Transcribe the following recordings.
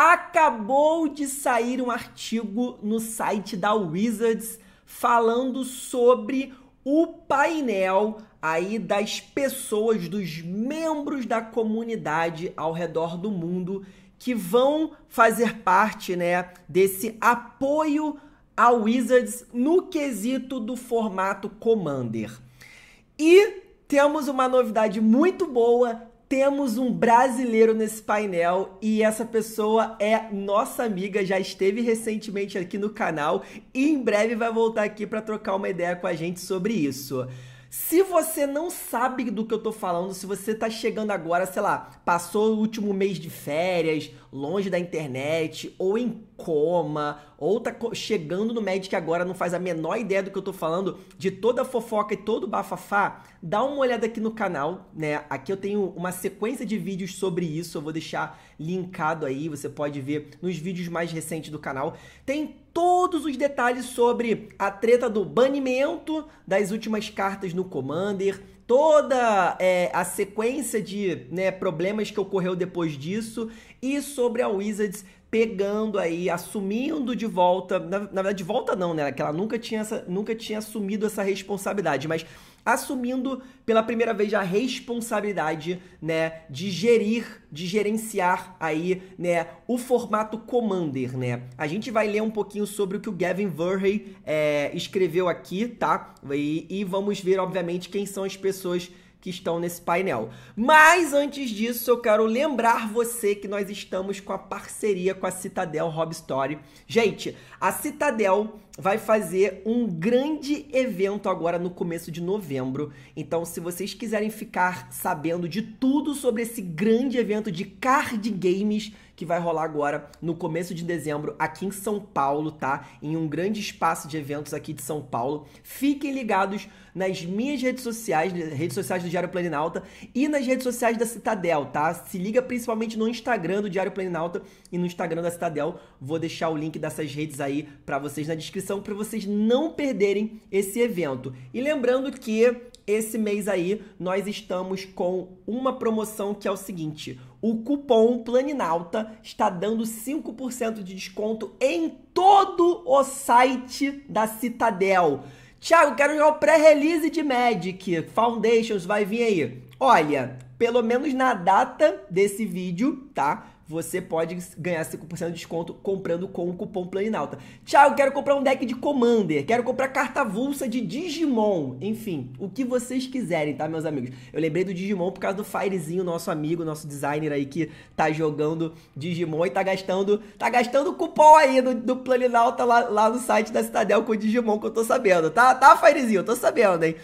Acabou de sair um artigo no site da Wizards falando sobre o painel aí das pessoas, dos membros da comunidade ao redor do mundo que vão fazer parte, né, desse apoio a Wizards no quesito do formato Commander. E temos uma novidade muito boa temos um brasileiro nesse painel e essa pessoa é nossa amiga, já esteve recentemente aqui no canal e em breve vai voltar aqui para trocar uma ideia com a gente sobre isso. Se você não sabe do que eu tô falando, se você tá chegando agora, sei lá, passou o último mês de férias, longe da internet, ou em coma, ou tá chegando no médico agora, não faz a menor ideia do que eu tô falando, de toda a fofoca e todo o bafafá, dá uma olhada aqui no canal, né? Aqui eu tenho uma sequência de vídeos sobre isso, eu vou deixar linkado aí, você pode ver nos vídeos mais recentes do canal. Tem todos os detalhes sobre a treta do banimento das últimas cartas no Commander, toda é, a sequência de né, problemas que ocorreu depois disso e sobre a Wizards pegando aí, assumindo de volta, na, na verdade de volta não, né? Que ela nunca tinha, essa, nunca tinha assumido essa responsabilidade, mas assumindo pela primeira vez a responsabilidade, né, de gerir, de gerenciar aí, né, o formato Commander, né. A gente vai ler um pouquinho sobre o que o Gavin Verhey é, escreveu aqui, tá? E, e vamos ver, obviamente, quem são as pessoas que estão nesse painel. Mas antes disso, eu quero lembrar você que nós estamos com a parceria com a Citadel Rob Story. Gente, a Citadel vai fazer um grande evento agora no começo de novembro. Então, se vocês quiserem ficar sabendo de tudo sobre esse grande evento de card games que vai rolar agora no começo de dezembro aqui em São Paulo, tá? Em um grande espaço de eventos aqui de São Paulo. Fiquem ligados nas minhas redes sociais, redes sociais do Diário Planinalta e nas redes sociais da Citadel, tá? Se liga principalmente no Instagram do Diário Planinalta e no Instagram da Citadel. Vou deixar o link dessas redes aí para vocês na descrição para vocês não perderem esse evento. E lembrando que esse mês aí nós estamos com uma promoção que é o seguinte: o cupom Planinalta está dando 5% de desconto em todo o site da Citadel. Tiago, quero jogar o pré-release de Magic. Foundations vai vir aí. Olha, pelo menos na data desse vídeo, tá? você pode ganhar 5% de desconto comprando com o cupom Planinalta. Tchau, quero comprar um deck de Commander, quero comprar carta avulsa de Digimon, enfim, o que vocês quiserem, tá, meus amigos? Eu lembrei do Digimon por causa do Firezinho, nosso amigo, nosso designer aí que tá jogando Digimon e tá gastando, tá gastando cupom aí do, do Planinalta lá, lá no site da Citadel com o Digimon, que eu tô sabendo, tá? Tá, Firezinho, eu tô sabendo, hein?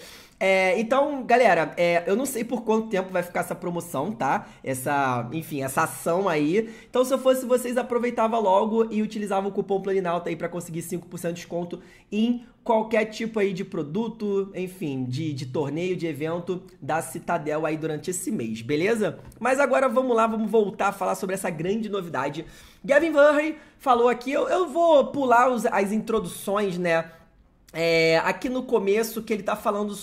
É, então, galera, é, eu não sei por quanto tempo vai ficar essa promoção, tá? Essa, enfim, essa ação aí. Então, se eu fosse vocês, aproveitava logo e utilizava o cupom Planinalta aí para conseguir 5% de desconto em qualquer tipo aí de produto, enfim, de, de torneio, de evento da Citadel aí durante esse mês, beleza? Mas agora vamos lá, vamos voltar a falar sobre essa grande novidade. Gavin Murray falou aqui, eu, eu vou pular os, as introduções, né? é, aqui no começo que ele está falando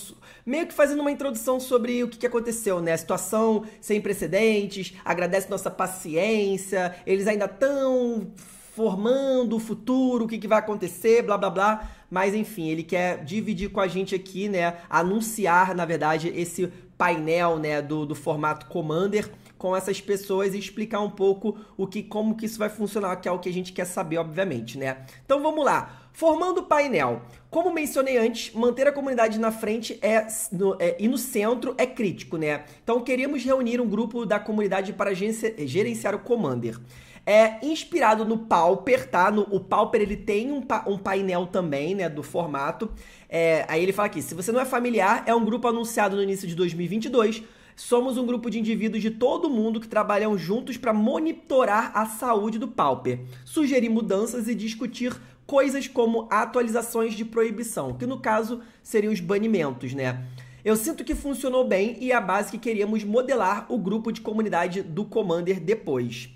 meio que fazendo uma introdução sobre o que, que aconteceu, né? A situação sem precedentes, agradece nossa paciência, eles ainda estão formando o futuro, o que, que vai acontecer, blá blá blá. Mas enfim, ele quer dividir com a gente aqui, né? Anunciar, na verdade, esse painel né, do, do formato Commander com essas pessoas e explicar um pouco o que como que isso vai funcionar, que é o que a gente quer saber, obviamente, né? Então vamos lá. Formando o painel. Como mencionei antes, manter a comunidade na frente é, no, é, e no centro é crítico, né? Então queríamos reunir um grupo da comunidade para gerenciar o Commander. É inspirado no Pauper, tá? No, o Pauper ele tem um, pa, um painel também, né? Do formato. É, aí ele fala aqui: se você não é familiar, é um grupo anunciado no início de 2022. Somos um grupo de indivíduos de todo mundo que trabalham juntos para monitorar a saúde do Pauper, sugerir mudanças e discutir coisas como atualizações de proibição, que no caso seriam os banimentos, né? Eu sinto que funcionou bem e é a base que queríamos modelar o grupo de comunidade do Commander depois.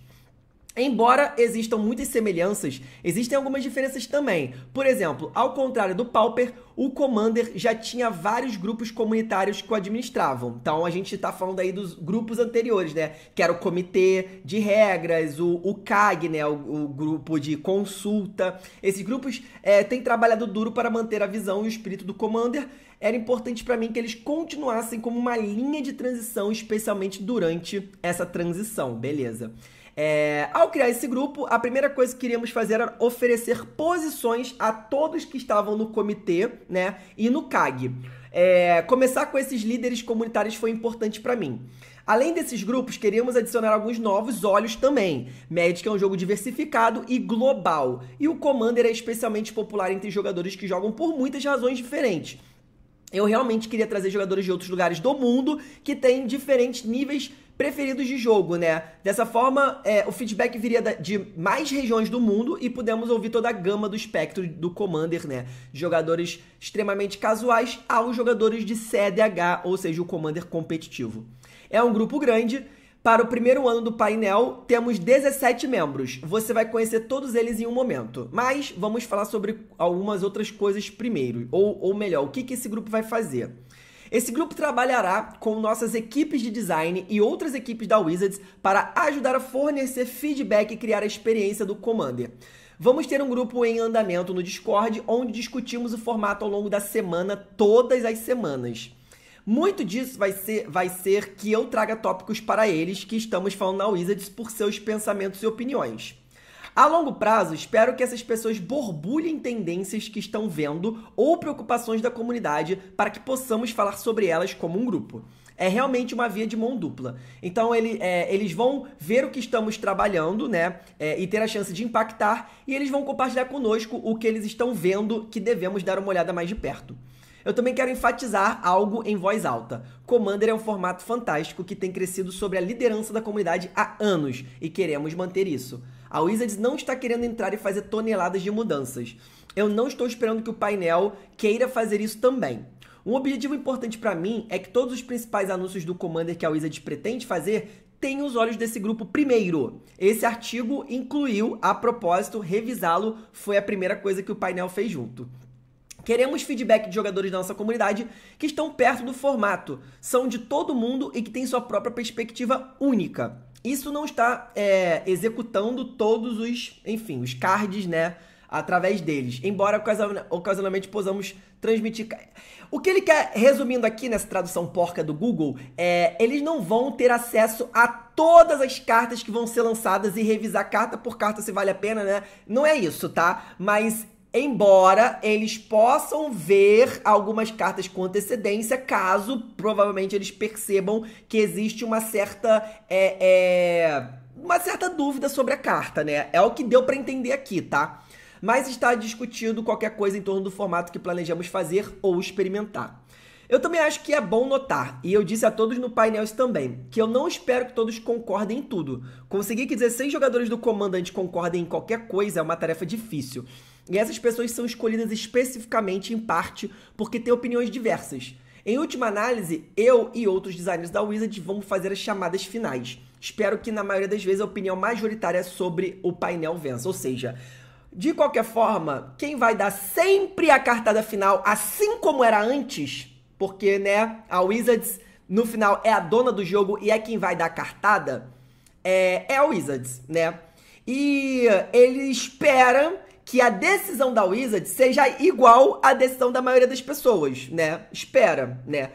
Embora existam muitas semelhanças, existem algumas diferenças também. Por exemplo, ao contrário do Pauper, o Commander já tinha vários grupos comunitários que o administravam. Então a gente está falando aí dos grupos anteriores, né? Que era o comitê de regras, o, o CAG, né? O, o grupo de consulta. Esses grupos é, têm trabalhado duro para manter a visão e o espírito do Commander. Era importante para mim que eles continuassem como uma linha de transição, especialmente durante essa transição, beleza? É, ao criar esse grupo, a primeira coisa que queríamos fazer era oferecer posições a todos que estavam no comitê né, e no CAG. É, começar com esses líderes comunitários foi importante para mim. Além desses grupos, queríamos adicionar alguns novos olhos também. Magic é um jogo diversificado e global, e o Commander é especialmente popular entre jogadores que jogam por muitas razões diferentes. Eu realmente queria trazer jogadores de outros lugares do mundo que têm diferentes níveis preferidos de jogo, né? Dessa forma, é, o feedback viria de mais regiões do mundo e pudemos ouvir toda a gama do espectro do Commander, né? Jogadores extremamente casuais aos jogadores de CDH, ou seja, o Commander competitivo. É um grupo grande. Para o primeiro ano do painel, temos 17 membros. Você vai conhecer todos eles em um momento. Mas vamos falar sobre algumas outras coisas primeiro. Ou, ou melhor, o que, que esse grupo vai fazer. Esse grupo trabalhará com nossas equipes de design e outras equipes da Wizards para ajudar a fornecer feedback e criar a experiência do Commander. Vamos ter um grupo em andamento no Discord onde discutimos o formato ao longo da semana, todas as semanas. Muito disso vai ser, vai ser que eu traga tópicos para eles que estamos falando na Wizards por seus pensamentos e opiniões. A longo prazo, espero que essas pessoas borbulhem tendências que estão vendo ou preocupações da comunidade para que possamos falar sobre elas como um grupo é realmente uma via de mão dupla. Então ele, é, eles vão ver o que estamos trabalhando, né? É, e ter a chance de impactar, e eles vão compartilhar conosco o que eles estão vendo que devemos dar uma olhada mais de perto. Eu também quero enfatizar algo em voz alta. Commander é um formato fantástico que tem crescido sobre a liderança da comunidade há anos e queremos manter isso. A Wizards não está querendo entrar e fazer toneladas de mudanças. Eu não estou esperando que o painel queira fazer isso também. Um objetivo importante para mim é que todos os principais anúncios do Commander que a Wizards pretende fazer tenham os olhos desse grupo primeiro. Esse artigo incluiu, a propósito, revisá-lo foi a primeira coisa que o painel fez junto. Queremos feedback de jogadores da nossa comunidade que estão perto do formato, são de todo mundo e que têm sua própria perspectiva única. Isso não está é, executando todos os, enfim, os cards, né? Através deles. Embora ocasionalmente possamos transmitir. O que ele quer, resumindo aqui nessa tradução porca do Google, é eles não vão ter acesso a todas as cartas que vão ser lançadas e revisar carta por carta se vale a pena, né? Não é isso, tá? Mas Embora eles possam ver algumas cartas com antecedência, caso provavelmente eles percebam que existe uma certa. É, é, uma certa dúvida sobre a carta, né? É o que deu para entender aqui, tá? Mas está discutindo qualquer coisa em torno do formato que planejamos fazer ou experimentar. Eu também acho que é bom notar, e eu disse a todos no painel isso também, que eu não espero que todos concordem em tudo. Conseguir que 16 jogadores do comandante concordem em qualquer coisa é uma tarefa difícil. E essas pessoas são escolhidas especificamente, em parte, porque têm opiniões diversas. Em última análise, eu e outros designers da Wizard vamos fazer as chamadas finais. Espero que, na maioria das vezes, a opinião majoritária é sobre o painel vença. Ou seja, de qualquer forma, quem vai dar sempre a cartada final, assim como era antes, porque, né, a Wizards, no final, é a dona do jogo e é quem vai dar a cartada, é, é a Wizards, né? E ele espera que a decisão da Wizard seja igual à decisão da maioria das pessoas, né? Espera, né?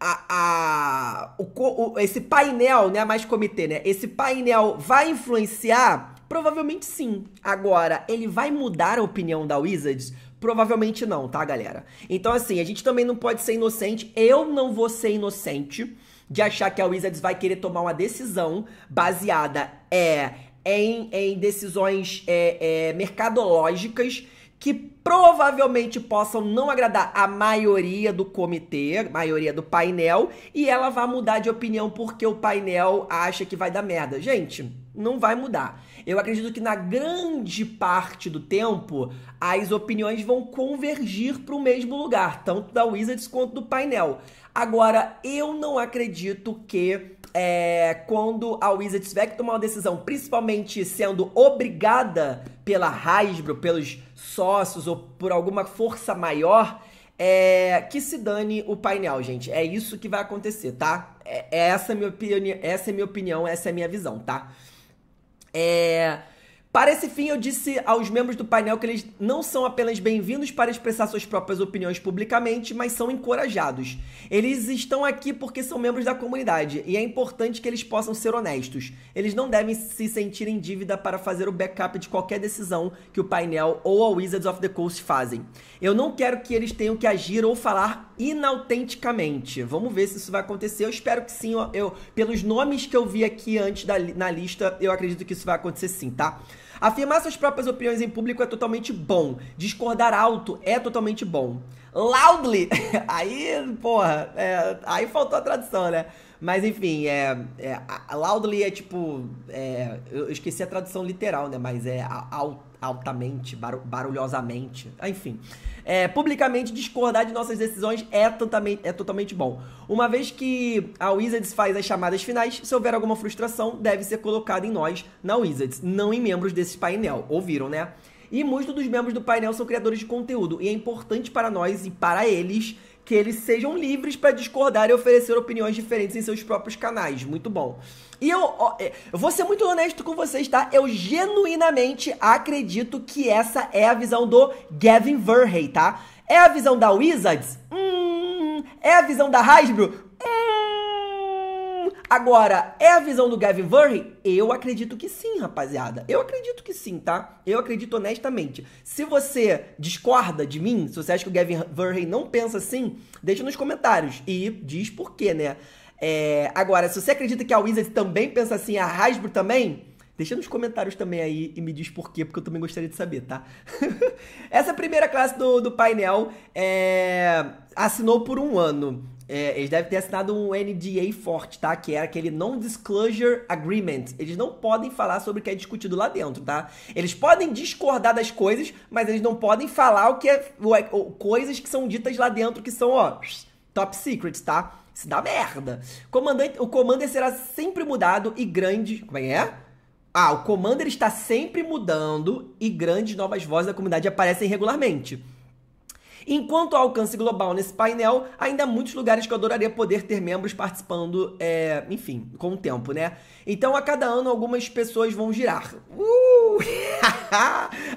A, a, o, o, esse painel, né? Mais comitê, né? Esse painel vai influenciar? Provavelmente sim. Agora, ele vai mudar a opinião da Wizards? Provavelmente não, tá, galera? Então, assim, a gente também não pode ser inocente. Eu não vou ser inocente de achar que a Wizards vai querer tomar uma decisão baseada é, em, em decisões é, é, mercadológicas que provavelmente possam não agradar a maioria do comitê, maioria do painel, e ela vai mudar de opinião porque o painel acha que vai dar merda. Gente, não vai mudar. Eu acredito que na grande parte do tempo as opiniões vão convergir para o mesmo lugar, tanto da Wizards quanto do painel. Agora, eu não acredito que é, quando a Wizards tiver que tomar uma decisão, principalmente sendo obrigada pela Hasbro, pelos sócios ou por alguma força maior, é, que se dane o painel, gente. É isso que vai acontecer, tá? É, é essa, é minha opini- essa é minha opinião, essa é a minha visão, tá? É para esse fim, eu disse aos membros do painel que eles não são apenas bem-vindos para expressar suas próprias opiniões publicamente, mas são encorajados. Eles estão aqui porque são membros da comunidade e é importante que eles possam ser honestos. Eles não devem se sentir em dívida para fazer o backup de qualquer decisão que o painel ou a Wizards of the Coast fazem. Eu não quero que eles tenham que agir ou falar inautenticamente. Vamos ver se isso vai acontecer. Eu espero que sim. Eu, pelos nomes que eu vi aqui antes da, na lista, eu acredito que isso vai acontecer sim, tá? Afirmar suas próprias opiniões em público é totalmente bom. Discordar alto é totalmente bom. Loudly, aí, porra, é, aí faltou a tradução, né? Mas enfim, é, é loudly é tipo, é, eu esqueci a tradução literal, né? Mas é alto altamente, barulhosamente, enfim. É, publicamente discordar de nossas decisões é totalmente, é totalmente bom. Uma vez que a Wizards faz as chamadas finais, se houver alguma frustração, deve ser colocada em nós, na Wizards, não em membros desse painel. Ouviram, né? E muitos dos membros do painel são criadores de conteúdo, e é importante para nós e para eles que eles sejam livres para discordar e oferecer opiniões diferentes em seus próprios canais. Muito bom. E eu, é, eu vou ser muito honesto com vocês, tá? Eu genuinamente acredito que essa é a visão do Gavin Verhey, tá? É a visão da Wizards? Hum. É a visão da Hasbro? Hum. Agora, é a visão do Gavin Verhey? Eu acredito que sim, rapaziada. Eu acredito que sim, tá? Eu acredito honestamente. Se você discorda de mim, se você acha que o Gavin Verhey não pensa assim, deixa nos comentários e diz por quê, né? É, agora, se você acredita que a Wizard também pensa assim, a Hasbro também, deixa nos comentários também aí e me diz por quê, porque eu também gostaria de saber, tá? Essa primeira classe do, do painel é, assinou por um ano. É, eles devem ter assinado um NDA forte, tá? Que era é aquele Non-Disclosure Agreement. Eles não podem falar sobre o que é discutido lá dentro, tá? Eles podem discordar das coisas, mas eles não podem falar o que é. O, o, coisas que são ditas lá dentro que são, ó, top secrets, tá? Isso dá merda. Comandante, o Commander será sempre mudado e grande. Como é que é? Ah, o Commander está sempre mudando e grandes novas vozes da comunidade aparecem regularmente. Enquanto ao alcance global nesse painel, ainda há muitos lugares que eu adoraria poder ter membros participando, é, enfim, com o tempo, né? Então, a cada ano, algumas pessoas vão girar. Uh!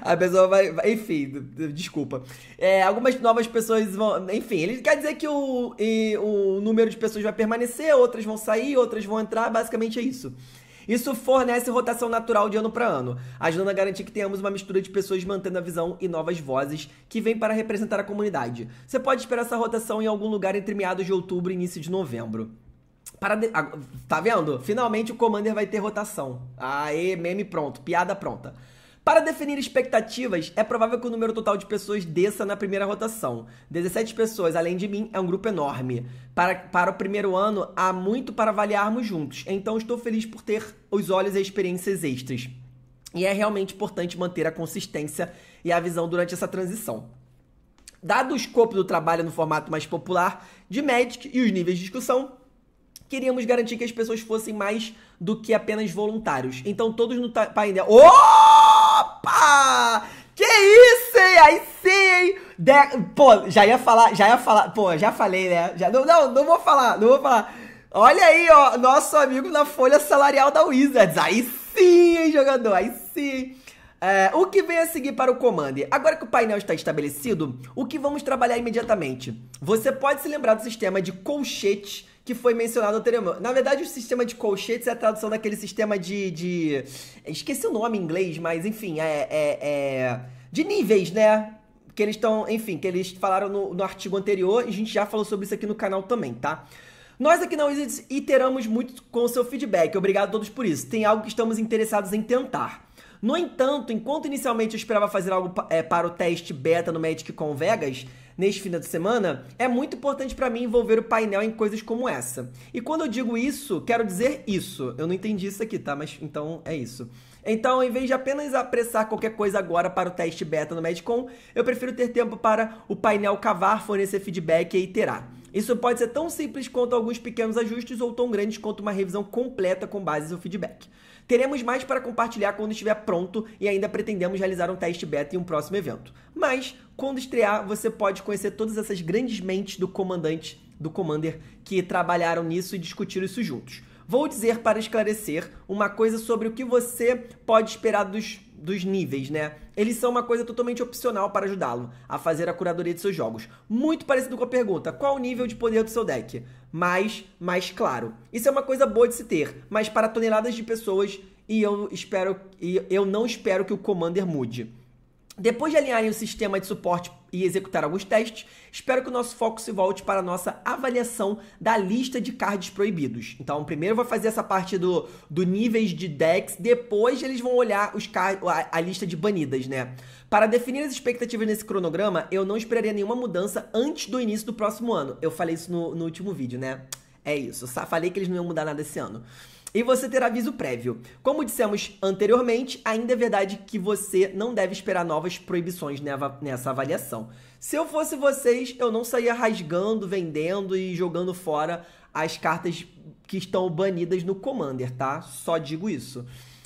a pessoa vai, vai, Enfim, desculpa. É, algumas novas pessoas vão. Enfim, ele quer dizer que o, e, o número de pessoas vai permanecer, outras vão sair, outras vão entrar. Basicamente é isso. Isso fornece rotação natural de ano para ano, ajudando a garantir que tenhamos uma mistura de pessoas mantendo a visão e novas vozes que vêm para representar a comunidade. Você pode esperar essa rotação em algum lugar entre meados de outubro e início de novembro. Para de... Tá vendo? Finalmente o Commander vai ter rotação. Aê, meme pronto, piada pronta. Para definir expectativas, é provável que o número total de pessoas desça na primeira rotação. 17 pessoas, além de mim, é um grupo enorme. Para, para o primeiro ano, há muito para avaliarmos juntos, então estou feliz por ter os olhos e experiências extras. E é realmente importante manter a consistência e a visão durante essa transição. Dado o escopo do trabalho no formato mais popular de Magic e os níveis de discussão, queríamos garantir que as pessoas fossem mais do que apenas voluntários. Então todos no painel. Né? Opa! Que isso, hein? Aí sim, hein? De... Pô, já ia falar, já ia falar. Pô, já falei, né? Já... Não, não, não vou falar, não vou falar. Olha aí, ó, nosso amigo na folha salarial da Wizards. Aí sim, hein, jogador? Aí sim. É, o que vem a seguir para o Commander? Agora que o painel está estabelecido, o que vamos trabalhar imediatamente? Você pode se lembrar do sistema de colchete que foi mencionado anteriormente. Na verdade, o sistema de colchetes é a tradução daquele sistema de. de... Esqueci o nome em inglês, mas enfim, é, é, é... De níveis, né? Que eles estão. Enfim, que eles falaram no, no artigo anterior e a gente já falou sobre isso aqui no canal também, tá? Nós aqui na Wizards iteramos muito com o seu feedback. Obrigado a todos por isso. Tem algo que estamos interessados em tentar. No entanto, enquanto inicialmente eu esperava fazer algo é, para o teste beta no Magic com Vegas, neste final de semana, é muito importante para mim envolver o painel em coisas como essa. E quando eu digo isso, quero dizer isso. Eu não entendi isso aqui, tá? Mas então é isso. Então, em vez de apenas apressar qualquer coisa agora para o teste beta no Medcom, eu prefiro ter tempo para o painel cavar, fornecer feedback e iterar. Isso pode ser tão simples quanto alguns pequenos ajustes ou tão grandes quanto uma revisão completa com base no feedback. Teremos mais para compartilhar quando estiver pronto e ainda pretendemos realizar um teste beta em um próximo evento. Mas, quando estrear, você pode conhecer todas essas grandes mentes do comandante, do Commander, que trabalharam nisso e discutiram isso juntos. Vou dizer para esclarecer uma coisa sobre o que você pode esperar dos dos níveis, né? Eles são uma coisa totalmente opcional para ajudá-lo a fazer a curadoria de seus jogos. Muito parecido com a pergunta: qual o nível de poder do seu deck? Mais, mais claro. Isso é uma coisa boa de se ter, mas para toneladas de pessoas e eu espero e eu não espero que o Commander mude. Depois de alinharem o sistema de suporte e executar alguns testes, espero que o nosso foco se volte para a nossa avaliação da lista de cards proibidos. Então, primeiro vai fazer essa parte do, do níveis de decks, depois eles vão olhar os a, a lista de banidas, né? Para definir as expectativas nesse cronograma, eu não esperaria nenhuma mudança antes do início do próximo ano. Eu falei isso no, no último vídeo, né? É isso, eu falei que eles não iam mudar nada esse ano e você terá aviso prévio. Como dissemos anteriormente, ainda é verdade que você não deve esperar novas proibições nessa avaliação. Se eu fosse vocês, eu não saía rasgando, vendendo e jogando fora as cartas que estão banidas no Commander, tá? Só digo isso.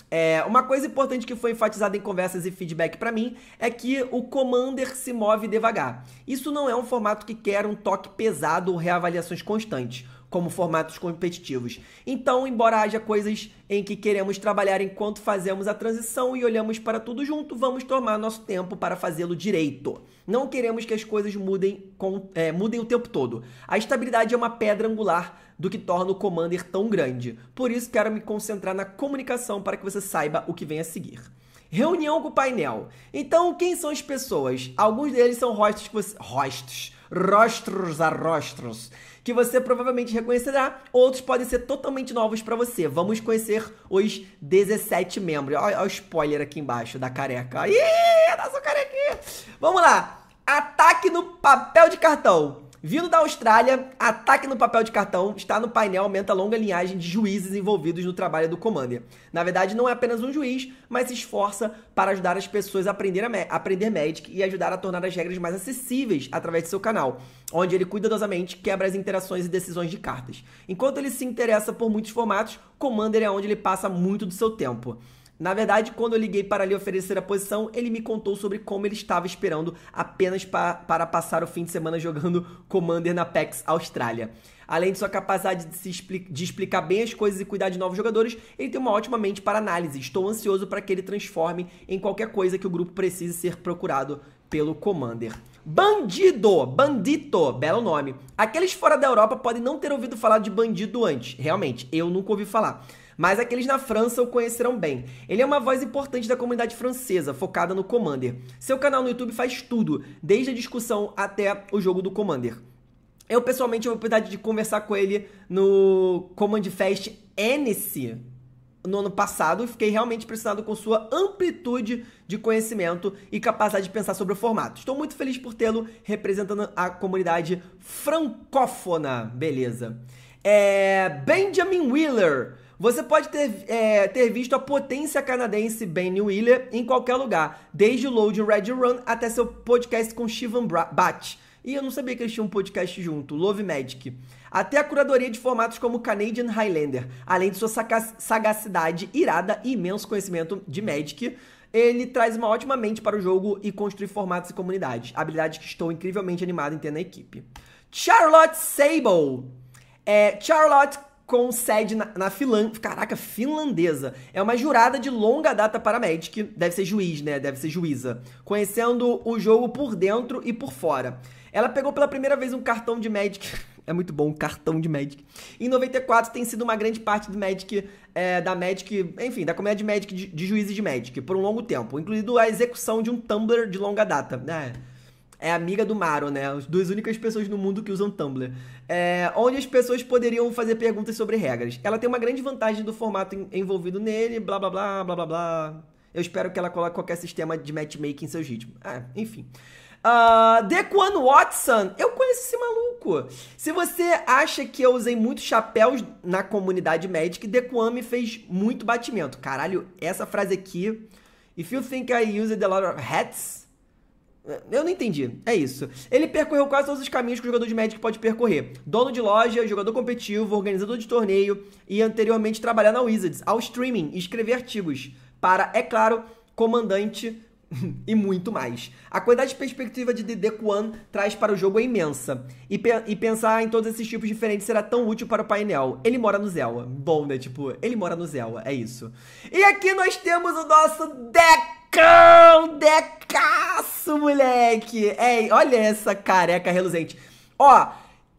É, uma coisa importante que foi enfatizada em conversas e feedback para mim é que o Commander se move devagar. Isso não é um formato que quer um toque pesado ou reavaliações constantes como formatos competitivos. Então, embora haja coisas em que queremos trabalhar enquanto fazemos a transição e olhamos para tudo junto, vamos tomar nosso tempo para fazê-lo direito. Não queremos que as coisas mudem, com, é, mudem o tempo todo. A estabilidade é uma pedra angular do que torna o Commander tão grande. Por isso, quero me concentrar na comunicação para que você saiba o que vem a seguir. Reunião com o painel. Então, quem são as pessoas? Alguns deles são hosts que você... Rostos rostros a rostros, que você provavelmente reconhecerá, outros podem ser totalmente novos para você. Vamos conhecer os 17 membros. Olha, o spoiler aqui embaixo da careca. Ih, da sua Vamos lá! Ataque no papel de cartão. Vindo da Austrália, ataque no papel de cartão está no painel aumenta a longa linhagem de juízes envolvidos no trabalho do Commander. Na verdade, não é apenas um juiz, mas se esforça para ajudar as pessoas a aprender, a aprender Magic e ajudar a tornar as regras mais acessíveis através de seu canal, onde ele cuidadosamente quebra as interações e decisões de cartas. Enquanto ele se interessa por muitos formatos, Commander é onde ele passa muito do seu tempo. Na verdade, quando eu liguei para lhe oferecer a posição, ele me contou sobre como ele estava esperando apenas pa para passar o fim de semana jogando Commander na PAX Austrália. Além de sua capacidade de, expli de explicar bem as coisas e cuidar de novos jogadores, ele tem uma ótima mente para análise. Estou ansioso para que ele transforme em qualquer coisa que o grupo precise ser procurado pelo Commander. Bandido, bandito, belo nome. Aqueles fora da Europa podem não ter ouvido falar de bandido antes. Realmente, eu nunca ouvi falar mas aqueles na França o conhecerão bem. Ele é uma voz importante da comunidade francesa, focada no Commander. Seu canal no YouTube faz tudo, desde a discussão até o jogo do Commander. Eu pessoalmente tive a oportunidade de conversar com ele no Command Fest NC no ano passado e fiquei realmente impressionado com sua amplitude de conhecimento e capacidade de pensar sobre o formato. Estou muito feliz por tê-lo representando a comunidade francófona. Beleza. É Benjamin Wheeler você pode ter, é, ter visto a potência canadense Ben Wheeler em qualquer lugar, desde o Loading Red Run até seu podcast com Shivan Bat. E eu não sabia que eles tinham um podcast junto, Love Magic. Até a curadoria de formatos como Canadian Highlander, além de sua sagacidade irada e imenso conhecimento de Magic, ele traz uma ótima mente para o jogo e construir formatos e comunidades, habilidades que estou incrivelmente animado em ter na equipe. Charlotte Sable. É, Charlotte com sede na, na Finlândia. Caraca, finlandesa. É uma jurada de longa data para Magic. Deve ser juiz, né? Deve ser juíza. Conhecendo o jogo por dentro e por fora. Ela pegou pela primeira vez um cartão de Magic. É muito bom, um cartão de Magic. Em 94 tem sido uma grande parte do Magic, é, da Magic, enfim, da comédia de Magic, de, de juízes de Magic, por um longo tempo, incluindo a execução de um Tumblr de longa data. É é amiga do Maro, né? As duas únicas pessoas no mundo que usam Tumblr. É, onde as pessoas poderiam fazer perguntas sobre regras. Ela tem uma grande vantagem do formato em, envolvido nele, blá blá blá blá blá blá. Eu espero que ela coloque qualquer sistema de matchmaking em seus ritmos. É, enfim. Uh, Dequan Watson, eu conheço esse maluco. Se você acha que eu usei muitos chapéus na comunidade Magic, Dequan me fez muito batimento. Caralho, essa frase aqui. If you think I use a lot of hats, eu não entendi. É isso. Ele percorreu quase todos os caminhos que o jogador de Magic pode percorrer: dono de loja, jogador competitivo, organizador de torneio e anteriormente trabalhar na Wizards, ao streaming e escrever artigos para, é claro, comandante e muito mais. A quantidade de perspectiva de DD Quan traz para o jogo é imensa. E, pe e, pensar em todos esses tipos diferentes será tão útil para o painel. Ele mora no Zelda. Bom, né? Tipo, ele mora no Zelda. É isso. E aqui nós temos o nosso deck Decão! Decaço, moleque! É, olha essa careca reluzente. Ó,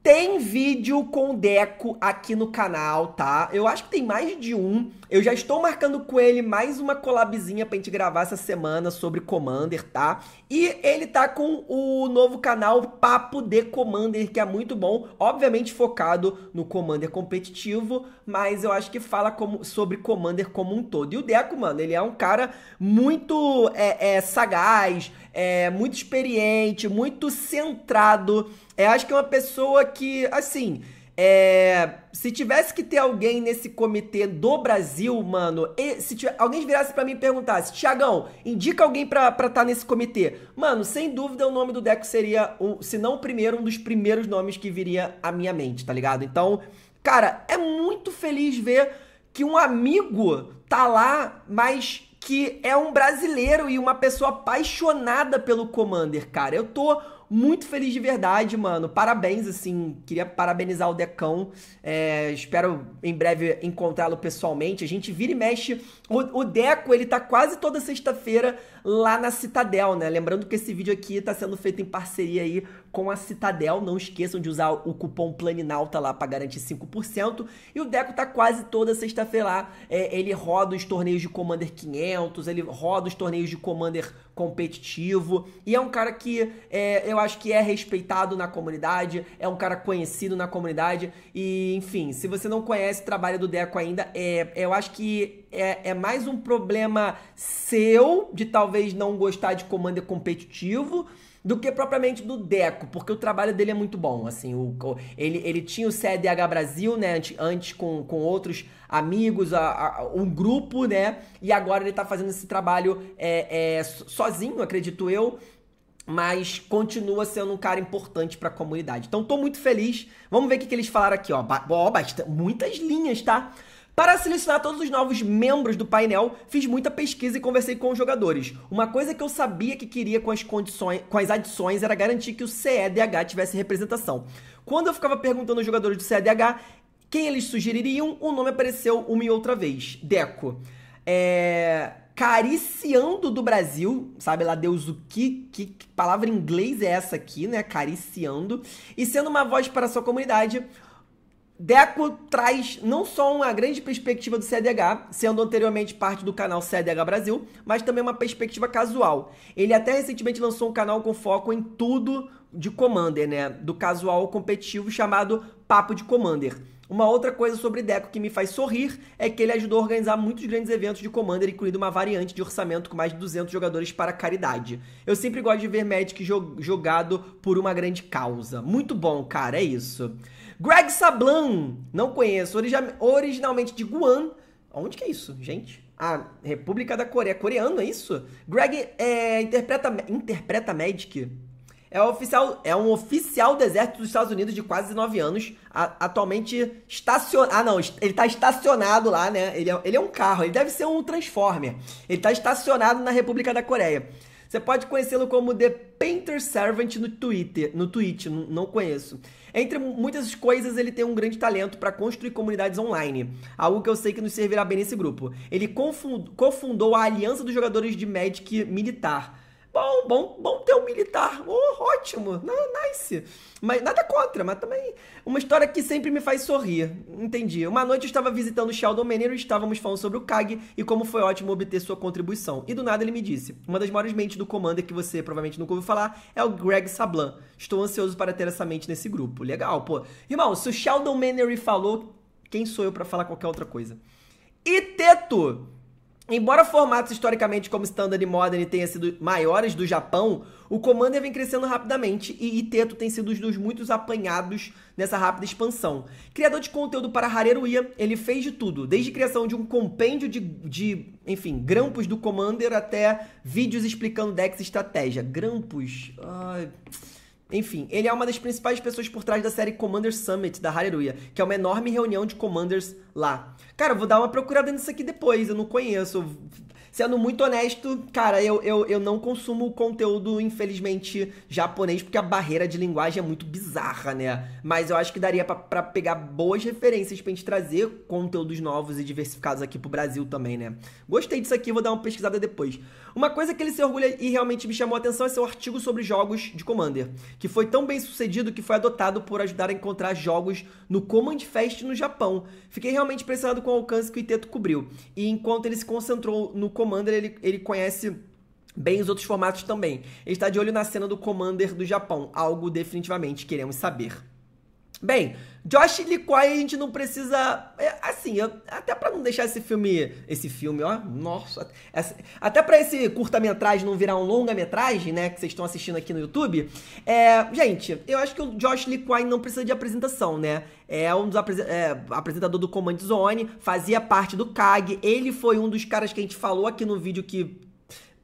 tem vídeo com Deco aqui no canal, tá? Eu acho que tem mais de um. Eu já estou marcando com ele mais uma collabzinha pra gente gravar essa semana sobre Commander, tá? E ele tá com o novo canal Papo de Commander, que é muito bom. Obviamente focado no Commander competitivo, mas eu acho que fala como, sobre Commander como um todo. E o Deco, mano, ele é um cara muito é, é, sagaz, é, muito experiente, muito centrado. É, acho que é uma pessoa que, assim. É, se tivesse que ter alguém nesse comitê do Brasil, mano, se alguém virasse para mim e perguntasse, Tiagão, indica alguém pra estar tá nesse comitê. Mano, sem dúvida o nome do Deco seria, um, se não o primeiro, um dos primeiros nomes que viria à minha mente, tá ligado? Então, Cara, é muito feliz ver que um amigo tá lá, mas que é um brasileiro e uma pessoa apaixonada pelo Commander, cara. Eu tô muito feliz de verdade, mano. Parabéns, assim. Queria parabenizar o Decão. É, espero em breve encontrá-lo pessoalmente. A gente vira e mexe. O, o Deco, ele tá quase toda sexta-feira lá na Citadel, né? Lembrando que esse vídeo aqui está sendo feito em parceria aí com a Citadel. Não esqueçam de usar o cupom Planinalta tá lá para garantir 5%. E o Deco tá quase toda sexta-feira lá. É, ele roda os torneios de Commander 500, ele roda os torneios de Commander competitivo. E é um cara que é, eu acho que é respeitado na comunidade, é um cara conhecido na comunidade. E, enfim, se você não conhece o trabalho do Deco ainda, é, eu acho que é, é mais um problema seu de talvez não gostar de comando é competitivo do que propriamente do Deco, porque o trabalho dele é muito bom. Assim, o, ele, ele tinha o CDH Brasil, né? Antes, antes com, com outros amigos, a, a, um grupo, né? E agora ele tá fazendo esse trabalho é, é, sozinho, acredito eu. Mas continua sendo um cara importante para a comunidade. Então tô muito feliz. Vamos ver o que, que eles falaram aqui, ó. Ba ó, muitas linhas, tá? Para selecionar todos os novos membros do painel, fiz muita pesquisa e conversei com os jogadores. Uma coisa que eu sabia que queria com as condições, com as adições era garantir que o CEDH tivesse representação. Quando eu ficava perguntando aos jogadores do CEDH quem eles sugeririam, o nome apareceu uma e outra vez. Deco. É... Cariciando do Brasil, sabe lá Deus o que, que, que palavra em inglês é essa aqui, né? Cariciando. E sendo uma voz para a sua comunidade, Deco traz não só uma grande perspectiva do CDH, sendo anteriormente parte do canal CDH Brasil, mas também uma perspectiva casual. Ele até recentemente lançou um canal com foco em tudo de Commander, né? Do casual competitivo chamado Papo de Commander. Uma outra coisa sobre Deco que me faz sorrir é que ele ajudou a organizar muitos grandes eventos de Commander, incluindo uma variante de orçamento com mais de 200 jogadores para caridade. Eu sempre gosto de ver Magic jogado por uma grande causa. Muito bom, cara, é isso. Greg Sablan, não conheço, originalmente de Guam. Onde que é isso, gente? A República da Coreia. É coreano, é isso? Greg é, interpreta, interpreta Magic. É, oficial, é um oficial do exército dos Estados Unidos de quase 9 anos. A, atualmente estacionado. Ah, não. Ele tá estacionado lá, né? Ele é, ele é um carro. Ele deve ser um Transformer. Ele tá estacionado na República da Coreia. Você pode conhecê-lo como The Painter Servant no Twitter, no Twitch, não conheço. Entre muitas coisas, ele tem um grande talento para construir comunidades online, algo que eu sei que nos servirá bem nesse grupo. Ele cofundou a Aliança dos Jogadores de Magic Militar, Bom, bom, bom ter um militar. Oh, ótimo, nice. Mas nada contra, mas também uma história que sempre me faz sorrir. Entendi. Uma noite eu estava visitando o Sheldon Menino e estávamos falando sobre o CAG e como foi ótimo obter sua contribuição. E do nada ele me disse: Uma das maiores mentes do Commander que você provavelmente nunca ouviu falar é o Greg Sablan. Estou ansioso para ter essa mente nesse grupo. Legal, pô. Irmão, se o Sheldon Mannery falou, quem sou eu para falar qualquer outra coisa? E Teto! Embora formatos historicamente como Standard e Modern tenham sido maiores do Japão, o Commander vem crescendo rapidamente e Iteto tem sido um dos muitos apanhados nessa rápida expansão. Criador de conteúdo para Hareruia, ele fez de tudo, desde criação de um compêndio de, de, enfim, grampos do Commander até vídeos explicando decks e estratégia. Grampos? Ai... Enfim, ele é uma das principais pessoas por trás da série Commander Summit da Hallelujah, que é uma enorme reunião de commanders lá. Cara, eu vou dar uma procurada nisso aqui depois, eu não conheço. Sendo muito honesto, cara, eu, eu, eu não consumo conteúdo, infelizmente, japonês, porque a barreira de linguagem é muito bizarra, né? Mas eu acho que daria para pegar boas referências pra gente trazer conteúdos novos e diversificados aqui pro Brasil também, né? Gostei disso aqui, vou dar uma pesquisada depois. Uma coisa que ele se orgulha e realmente me chamou a atenção é seu artigo sobre jogos de Commander, que foi tão bem sucedido que foi adotado por ajudar a encontrar jogos no Command Fest no Japão. Fiquei realmente impressionado com o alcance que o Iteto cobriu. E enquanto ele se concentrou no Commander ele, ele conhece bem os outros formatos também. Ele está de olho na cena do Commander do Japão, algo definitivamente queremos saber. Bem, Josh Kwai a gente não precisa. É, assim, eu, até para não deixar esse filme. Esse filme, ó, nossa. Essa, até para esse curta-metragem não virar um longa-metragem, né? Que vocês estão assistindo aqui no YouTube. É, gente, eu acho que o Josh Kwai não precisa de apresentação, né? É um dos apres, é, apresentador do Command Zone, fazia parte do CAG. Ele foi um dos caras que a gente falou aqui no vídeo que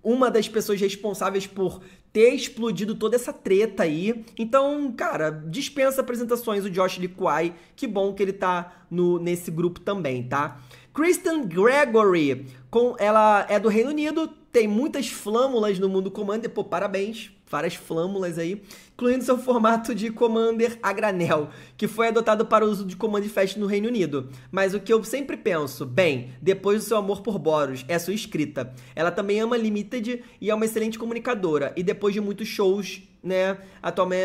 uma das pessoas responsáveis por ter explodido toda essa treta aí. Então, cara, dispensa apresentações o Josh Kwai. Que bom que ele tá no, nesse grupo também, tá? Kristen Gregory, com, ela é do Reino Unido, tem muitas flâmulas no mundo commander, pô, parabéns várias flâmulas aí, incluindo seu formato de Commander a granel, que foi adotado para o uso de Command Fest no Reino Unido. Mas o que eu sempre penso, bem, depois do seu amor por Boros, é sua escrita. Ela também ama Limited e é uma excelente comunicadora, e depois de muitos shows né? Atualmente,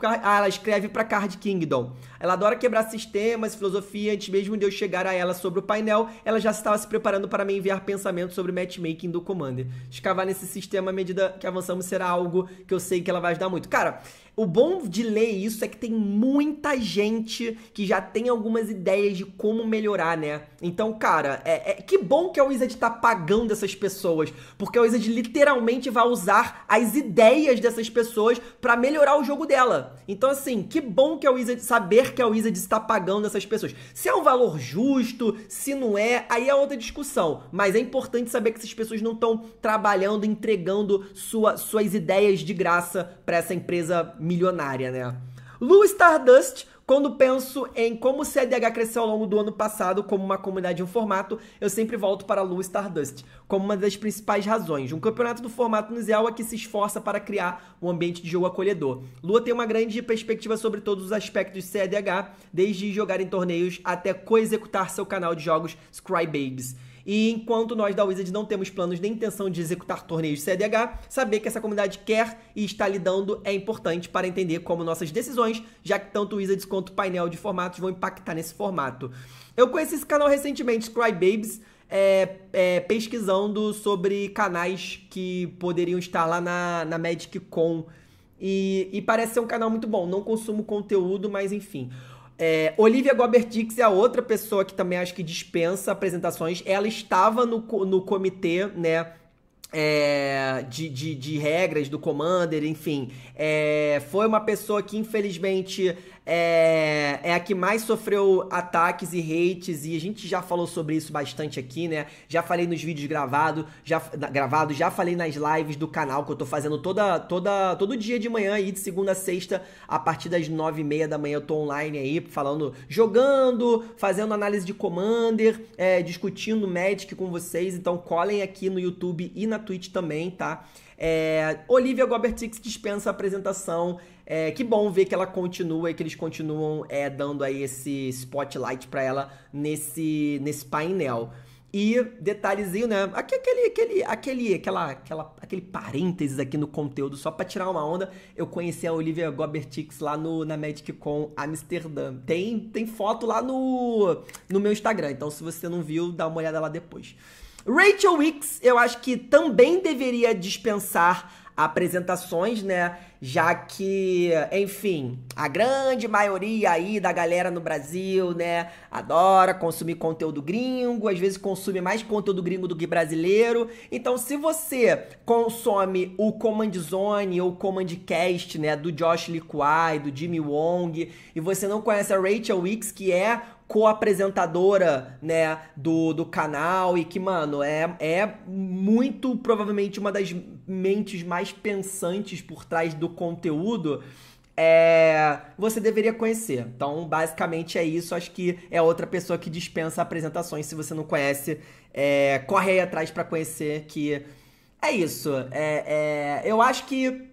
ah, ah, ela escreve para Card Kingdom. Ela adora quebrar sistemas, filosofia. Antes mesmo de eu chegar a ela sobre o painel, ela já estava se preparando para me enviar pensamentos sobre matchmaking do Commander. Escavar nesse sistema à medida que avançamos será algo que eu sei que ela vai ajudar muito. Cara, o bom de ler isso é que tem muita gente que já tem algumas ideias de como melhorar, né? Então, cara, é, é que bom que a Wizard tá pagando essas pessoas, porque a Wizard literalmente vai usar as ideias dessas pessoas para melhorar o jogo dela. Então, assim, que bom que a Wizard saber que a Wizard está pagando essas pessoas. Se é um valor justo, se não é, aí é outra discussão, mas é importante saber que essas pessoas não estão trabalhando, entregando sua, suas ideias de graça para essa empresa milionária, né? Lu Stardust, quando penso em como o CDH cresceu ao longo do ano passado como uma comunidade e um formato, eu sempre volto para a Lua Stardust, como uma das principais razões. Um campeonato do formato Zéu é que se esforça para criar um ambiente de jogo acolhedor. Lua tem uma grande perspectiva sobre todos os aspectos CDH, desde jogar em torneios até co-executar seu canal de jogos Scrybabies. E enquanto nós da Wizard não temos planos nem intenção de executar torneios de CDH, saber que essa comunidade quer e está lidando é importante para entender como nossas decisões, já que tanto o Wizards quanto o painel de formatos vão impactar nesse formato. Eu conheci esse canal recentemente, Scrybabes, é, é, pesquisando sobre canais que poderiam estar lá na, na Magic Con. E, e, parece ser um canal muito bom. Não consumo conteúdo, mas enfim. É, Olivia Gobert Dix é a outra pessoa que também acho que dispensa apresentações. Ela estava no, no comitê, né? É, de, de, de, regras do Commander, enfim. É, foi uma pessoa que, infelizmente, é, é a que mais sofreu ataques e hates, e a gente já falou sobre isso bastante aqui, né? Já falei nos vídeos gravados, já, gravado, já falei nas lives do canal que eu tô fazendo toda, toda, todo dia de manhã aí, de segunda a sexta, a partir das nove e meia da manhã eu tô online aí, falando, jogando, fazendo análise de Commander, é, discutindo Magic com vocês, então colhem aqui no YouTube e na Twitch também, tá? É, Olivia Gobertix dispensa a apresentação, é, que bom ver que ela continua e que eles continuam é, dando aí esse spotlight para ela nesse, nesse painel. E detalhezinho, né? Aqui, aquele, aquele, aquele, aquela, aquela, aquele parênteses aqui no conteúdo, só para tirar uma onda. Eu conheci a Olivia Gobertix lá no, na Magic Con Amsterdã. Tem, tem foto lá no, no meu Instagram, então se você não viu, dá uma olhada lá depois. Rachel Wicks, eu acho que também deveria dispensar apresentações, né? Já que, enfim, a grande maioria aí da galera no Brasil, né, adora consumir conteúdo gringo, às vezes consome mais conteúdo gringo do que brasileiro. Então, se você consome o Command Zone ou Command Cast, né, do Josh Kwai, do Jimmy Wong, e você não conhece a Rachel Wicks, que é co-apresentadora, né, do, do canal e que, mano, é, é muito provavelmente uma das mentes mais pensantes por trás do conteúdo. É, você deveria conhecer. Então, basicamente é isso. Acho que é outra pessoa que dispensa apresentações. Se você não conhece, é, corre aí atrás para conhecer. Que é isso. É, é, eu acho que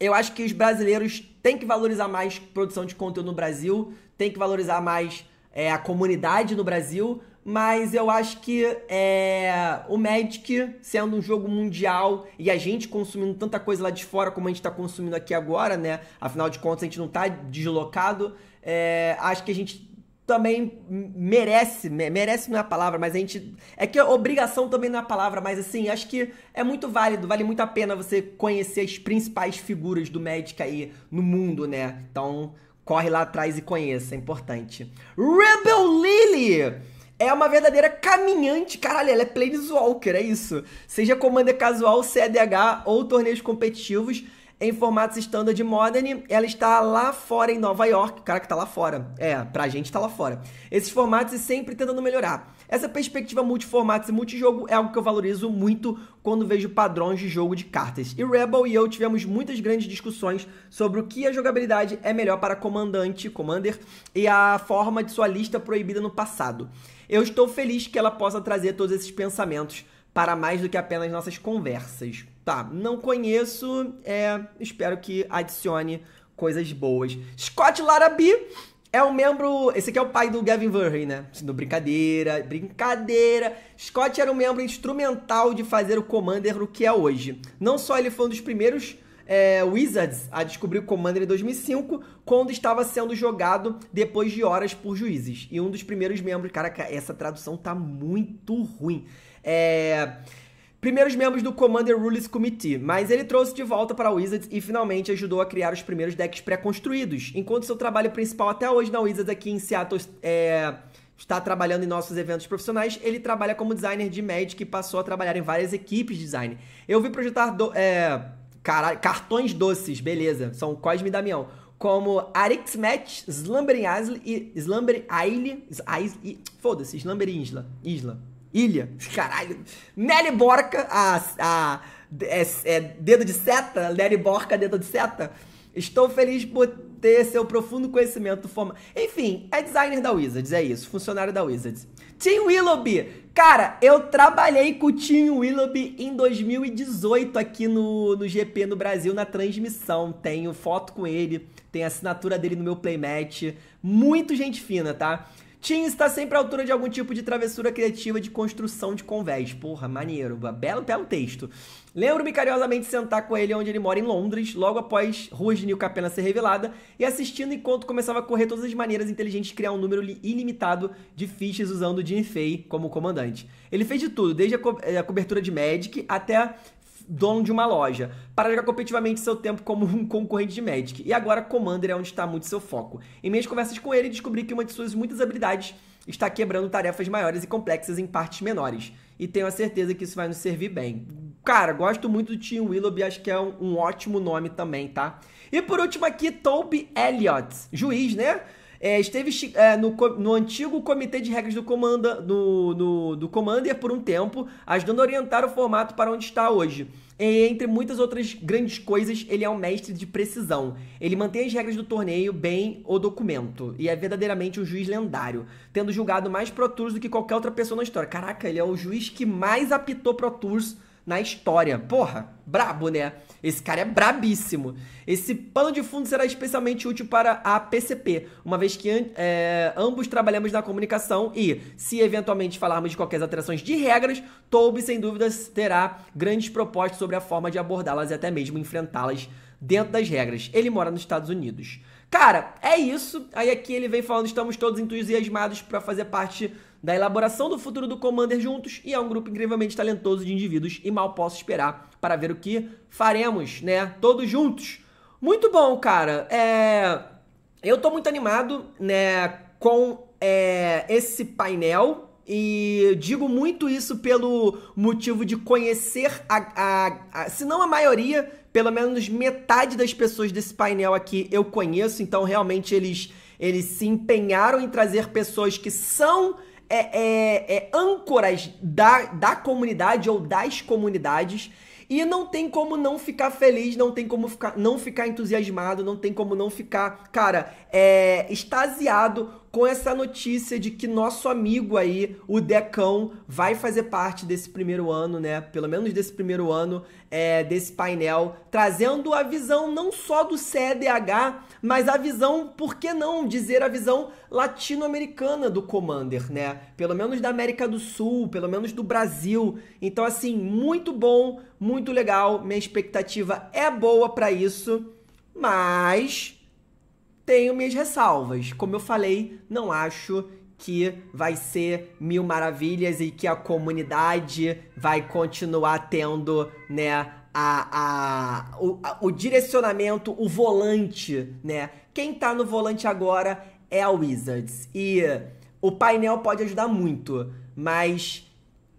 eu acho que os brasileiros têm que valorizar mais produção de conteúdo no Brasil, têm que valorizar mais é, a comunidade no Brasil, mas eu acho que é, o Magic, sendo um jogo mundial e a gente consumindo tanta coisa lá de fora como a gente está consumindo aqui agora, né? Afinal de contas, a gente não está deslocado. É, acho que a gente também merece, merece não é a palavra, mas a gente. É que obrigação também não é a palavra, mas assim, acho que é muito válido, vale muito a pena você conhecer as principais figuras do Magic aí no mundo, né? Então, corre lá atrás e conheça, é importante. Rebel Lily! É uma verdadeira caminhante, caralho, ela é Planeswalker, é isso. Seja comanda casual, CDH ou torneios competitivos em formatos standard modern, ela está lá fora em Nova York. O cara que tá lá fora. É, pra gente tá lá fora. Esses formatos e sempre tentando melhorar. Essa perspectiva multiformatos e multijogo é algo que eu valorizo muito quando vejo padrões de jogo de cartas. E Rebel e eu tivemos muitas grandes discussões sobre o que a jogabilidade é melhor para comandante, commander e a forma de sua lista proibida no passado. Eu estou feliz que ela possa trazer todos esses pensamentos para mais do que apenas nossas conversas. Tá, não conheço, é, espero que adicione coisas boas. Scott Larabee é um membro. Esse aqui é o pai do Gavin Verhey, né? Sendo brincadeira, brincadeira. Scott era um membro instrumental de fazer o Commander o que é hoje. Não só ele foi um dos primeiros é, Wizards a descobrir o Commander em 2005, quando estava sendo jogado depois de horas por juízes. E um dos primeiros membros. Caraca, essa tradução tá muito ruim. É primeiros membros do Commander Rules Committee, mas ele trouxe de volta para a Wizards e finalmente ajudou a criar os primeiros decks pré-construídos, enquanto seu trabalho principal até hoje na Wizards aqui em Seattle é está trabalhando em nossos eventos profissionais, ele trabalha como designer de Magic e passou a trabalhar em várias equipes de design. Eu vi projetar do, é, cara, cartões doces, beleza, são Cosme e Damião, como Arix Match, Slumbering Isle e Slumbering Isle, Isle foda-se, Slumbering Isla, Isla. Ilha, caralho. Nelly Borca, a, a é, é, dedo de seta, Nelly Borca, dedo de seta. Estou feliz por ter seu profundo conhecimento forma. Enfim, é designer da Wizards, é isso, funcionário da Wizards. Tim Willoughby, cara, eu trabalhei com o Tim Willoughby em 2018 aqui no, no GP no Brasil na transmissão. Tenho foto com ele, tem assinatura dele no meu playmatch. Muito gente fina, tá? Tim está sempre à altura de algum tipo de travessura criativa de construção de convés. Porra, maneiro. Belo, belo texto. Lembro-me carinhosamente de sentar com ele onde ele mora em Londres, logo após Ruas de New Capena ser revelada, e assistindo enquanto começava a correr todas as maneiras inteligentes de criar um número ilimitado de fichas usando Jim Fay como comandante. Ele fez de tudo, desde a, co eh, a cobertura de Magic até dono de uma loja, para jogar competitivamente seu tempo como um concorrente de Magic. E agora Commander é onde está muito seu foco. Em minhas conversas com ele, descobri que uma de suas muitas habilidades está quebrando tarefas maiores e complexas em partes menores. E tenho a certeza que isso vai nos servir bem. Cara, gosto muito do Tim Willoughby, acho que é um, um ótimo nome também, tá? E por último aqui, Toby Elliott, juiz, né? É, esteve é, no, no, antigo comitê de regras do, comanda, do, do, do Commander por um tempo, ajudando a orientar o formato para onde está hoje. E, entre muitas outras grandes coisas, ele é um mestre de precisão. Ele mantém as regras do torneio bem o documento e é verdadeiramente um juiz lendário, tendo julgado mais Pro Tours do que qualquer outra pessoa na história. Caraca, ele é o juiz que mais apitou Pro Tours na história. Porra, brabo, né? Esse cara é brabíssimo. Esse pano de fundo será especialmente útil para a PCP, uma vez que é, ambos trabalhamos na comunicação e, se eventualmente falarmos de qualquer alterações de regras, Toby, sem dúvidas, terá grandes propostas sobre a forma de abordá-las e até mesmo enfrentá-las dentro das regras. Ele mora nos Estados Unidos. Cara, é isso. Aí aqui ele vem falando: estamos todos entusiasmados para fazer parte da elaboração do futuro do Commander juntos e é um grupo incrivelmente talentoso de indivíduos e mal posso esperar para ver o que faremos, né? Todos juntos. Muito bom, cara. É... Eu tô muito animado, né, com é... esse painel. E digo muito isso pelo motivo de conhecer a, a, a, se não a maioria, pelo menos metade das pessoas desse painel aqui eu conheço, então realmente eles eles se empenharam em trazer pessoas que são é, é, é, âncoras da, da comunidade ou das comunidades. E não tem como não ficar feliz, não tem como ficar, não ficar entusiasmado, não tem como não ficar, cara, é, extasiado com essa notícia de que nosso amigo aí, o Decão, vai fazer parte desse primeiro ano, né? Pelo menos desse primeiro ano é, desse painel, trazendo a visão não só do CEDH, mas a visão, por que não dizer a visão latino-americana do Commander, né? Pelo menos da América do Sul, pelo menos do Brasil. Então, assim, muito bom, muito legal. Minha expectativa é boa para isso, mas tenho minhas ressalvas. Como eu falei, não acho que vai ser mil maravilhas e que a comunidade vai continuar tendo, né, a, a, o, a, o direcionamento, o volante, né? Quem tá no volante agora é a Wizards. E o painel pode ajudar muito, mas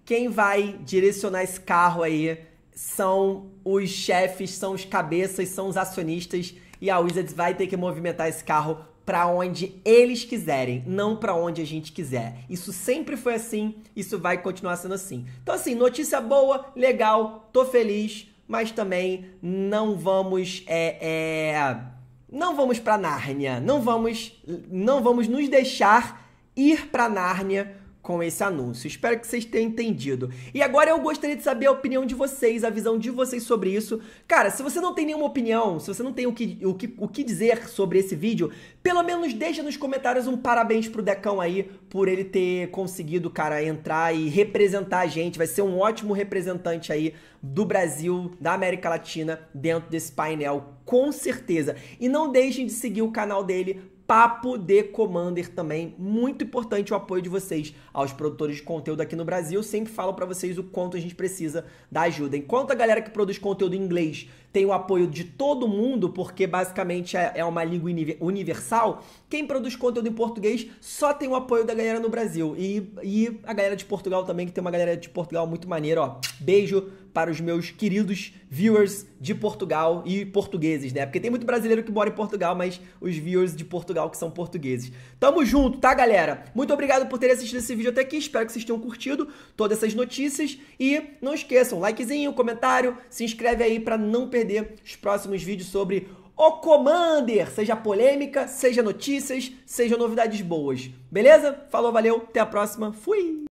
quem vai direcionar esse carro aí são os chefes, são os cabeças, são os acionistas e a Wizards vai ter que movimentar esse carro para onde eles quiserem, não para onde a gente quiser. Isso sempre foi assim, isso vai continuar sendo assim. Então assim, notícia boa, legal, tô feliz, mas também não vamos é, é, não vamos para Nárnia, não vamos não vamos nos deixar ir para Nárnia com esse anúncio. Espero que vocês tenham entendido. E agora eu gostaria de saber a opinião de vocês, a visão de vocês sobre isso. Cara, se você não tem nenhuma opinião, se você não tem o que, o que, o que dizer sobre esse vídeo, pelo menos deixa nos comentários um parabéns pro Decão aí por ele ter conseguido, cara, entrar e representar a gente. Vai ser um ótimo representante aí do Brasil, da América Latina, dentro desse painel, com certeza. E não deixem de seguir o canal dele papo de Commander também. Muito importante o apoio de vocês aos produtores de conteúdo aqui no Brasil. Sempre falo para vocês o quanto a gente precisa da ajuda. Enquanto a galera que produz conteúdo em inglês tem o apoio de todo mundo, porque basicamente é, é uma língua universal, quem produz conteúdo em português só tem o apoio da galera no Brasil. E, e a galera de Portugal também, que tem uma galera de Portugal muito maneira, ó. Beijo para os meus queridos viewers de Portugal e portugueses, né? Porque tem muito brasileiro que mora em Portugal, mas os viewers de Portugal que são portugueses. Tamo junto, tá, galera? Muito obrigado por terem assistido esse vídeo até aqui. Espero que vocês tenham curtido todas essas notícias e não esqueçam, likezinho, comentário, se inscreve aí para não perder perder os próximos vídeos sobre o Commander, seja polêmica, seja notícias, seja novidades boas. Beleza? Falou, valeu, até a próxima. Fui!